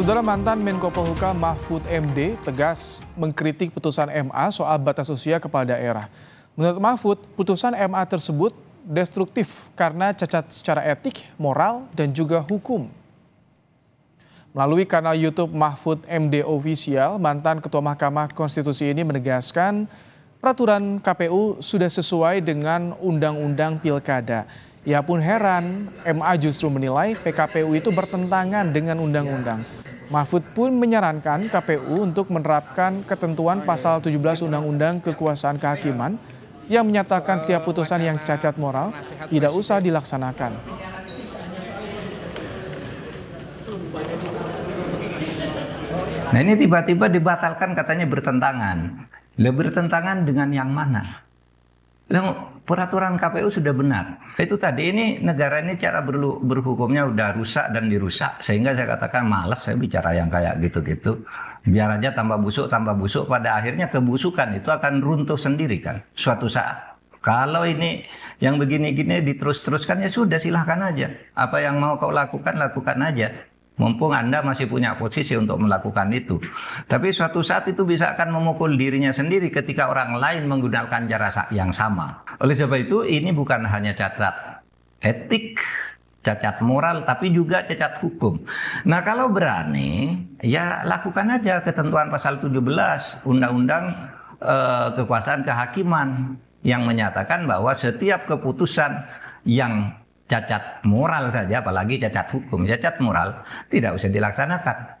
Saudara mantan Menko Polhuka Mahfud MD tegas mengkritik putusan MA soal batas usia kepala daerah. Menurut Mahfud, putusan MA tersebut destruktif karena cacat secara etik, moral, dan juga hukum. Melalui kanal YouTube Mahfud MD Official, mantan Ketua Mahkamah Konstitusi ini menegaskan peraturan KPU sudah sesuai dengan Undang-Undang Pilkada. Ia pun heran, MA justru menilai PKPU itu bertentangan dengan undang-undang. Mahfud pun menyarankan KPU untuk menerapkan ketentuan pasal 17 Undang-Undang Kekuasaan Kehakiman yang menyatakan setiap putusan yang cacat moral tidak usah dilaksanakan. Nah ini tiba-tiba dibatalkan katanya bertentangan. Lebih bertentangan dengan yang mana? peraturan KPU sudah benar. Itu tadi ini negara ini cara berlu, berhukumnya udah rusak dan dirusak sehingga saya katakan males saya bicara yang kayak gitu-gitu. Biar aja tambah busuk tambah busuk pada akhirnya kebusukan itu akan runtuh sendiri kan suatu saat. Kalau ini yang begini-gini diterus-teruskan ya sudah silahkan aja. Apa yang mau kau lakukan lakukan aja. Mumpung Anda masih punya posisi untuk melakukan itu. Tapi suatu saat itu bisa akan memukul dirinya sendiri ketika orang lain menggunakan cara yang sama. Oleh sebab itu ini bukan hanya cacat etik, cacat moral, tapi juga cacat hukum. Nah kalau berani, ya lakukan aja ketentuan pasal 17 Undang-Undang eh, Kekuasaan Kehakiman yang menyatakan bahwa setiap keputusan yang cacat moral saja, apalagi cacat hukum, cacat moral tidak usah dilaksanakan